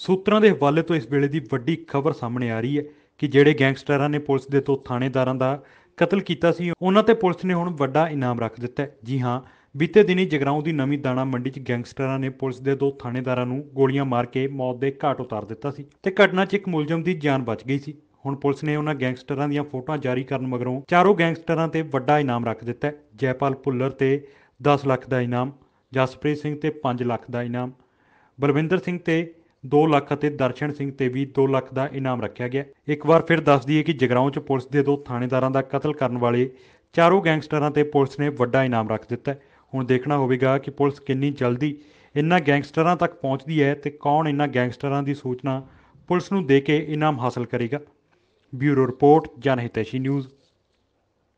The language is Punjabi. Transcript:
ਸੂਤਰਾਂ ਦੇ ਹਵਾਲੇ ਤੋਂ ਇਸ ਵੇਲੇ ਦੀ ਵੱਡੀ ਖਬਰ ਸਾਹਮਣੇ ਆ ਰਹੀ ਹੈ ਕਿ ਜਿਹੜੇ ਗੈਂਗਸਟਰਾਂ ਨੇ ਪੁਲਿਸ ਦੇ ਤੋਂ ਥਾਣੇਦਾਰਾਂ ਦਾ ਕਤਲ ਕੀਤਾ ਸੀ ਉਹਨਾਂ ਤੇ ਪੁਲਿਸ ਨੇ ਹੁਣ ਵੱਡਾ ਇਨਾਮ ਰੱਖ ਦਿੱਤਾ ਹੈ ਜੀ ਹਾਂ ਬੀਤੇ ਦਿਨੀ ਜਗਰਾਉਂ ਦੀ ਨਵੀਂ ਦਾਣਾ ਮੰਡੀ 'ਚ ਗੈਂਗਸਟਰਾਂ ਨੇ ਪੁਲਿਸ ਦੇ ਦੋ ਥਾਣੇਦਾਰਾਂ ਨੂੰ ਗੋਲੀਆਂ ਮਾਰ ਕੇ ਮੌਤ ਦੇ ਘਾਟ ਉਤਾਰ ਦਿੱਤਾ ਸੀ ਤੇ ਘਟਨਾ 'ਚ ਇੱਕ ਮੁਲਜ਼ਮ ਦੀ ਜਾਨ ਬਚ ਗਈ ਸੀ ਹੁਣ ਪੁਲਿਸ ਨੇ ਉਹਨਾਂ ਗੈਂਗਸਟਰਾਂ ਦੀਆਂ ਫੋਟੋਆਂ ਜਾਰੀ ਕਰਨ ਮਗਰੋਂ ਚਾਰੋਂ ਗੈਂਗਸਟਰਾਂ ਤੇ ਵੱਡਾ ਇਨਾਮ ਰੱਖ ਦਿੱਤਾ ਹੈ ਜੈਪਾਲ ਪੁੱਲਰ ਤੇ 10 ਲੱਖ ਦਾ ਇਨਾਮ ਜਸਪ੍ਰੀਤ ਸਿੰਘ ਤੇ 5 ਲੱਖ ਦਾ ਇਨਾਮ ਬਲਵਿੰਦਰ ਸਿੰਘ ਤੇ 2 ਲੱਖ ਅਤੇ ਦਰਸ਼ਨ ਸਿੰਘ ਤੇ ਵੀ 2 ਲੱਖ ਦਾ ਇਨਾਮ ਰੱਖਿਆ ਗਿਆ ਇੱਕ ਵਾਰ ਫਿਰ ਦੱਸ ਦਈਏ ਕਿ ਜਗਰਾਉਂ 'ਚ ਪੁਲਿਸ ਦੇ ਦੋ ਥਾਣੇਦਾਰਾਂ ਦਾ ਕਤਲ ਕਰਨ ਵਾਲੇ ਚਾਰੋਂ ਗੈਂਗਸਟਰਾਂ ਤੇ ਪੁਲਿਸ ਨੇ ਵੱਡਾ ਇਨਾਮ ਰੱਖ ਦਿੱਤਾ ਹੁਣ ਦੇਖਣਾ ਹੋਵੇਗਾ ਕਿ ਪੁਲਿਸ ਕਿੰਨੀ ਜਲਦੀ ਇਨ੍ਹਾਂ ਗੈਂਗਸਟਰਾਂ ਤੱਕ ਪਹੁੰਚਦੀ ਹੈ ਤੇ ਕੌਣ ਇਨ੍ਹਾਂ ਗੈਂਗਸਟਰਾਂ ਦੀ ਸੂਚਨਾ ਪੁਲਿਸ ਨੂੰ ਦੇ ਕੇ ਇਨਾਮ ਹਾਸਲ ਕਰੇਗਾ ਬਿਊਰੋ ਰਿਪੋਰਟ ਜਨਹਿਤੈਸ਼ੀ ਨਿਊਜ਼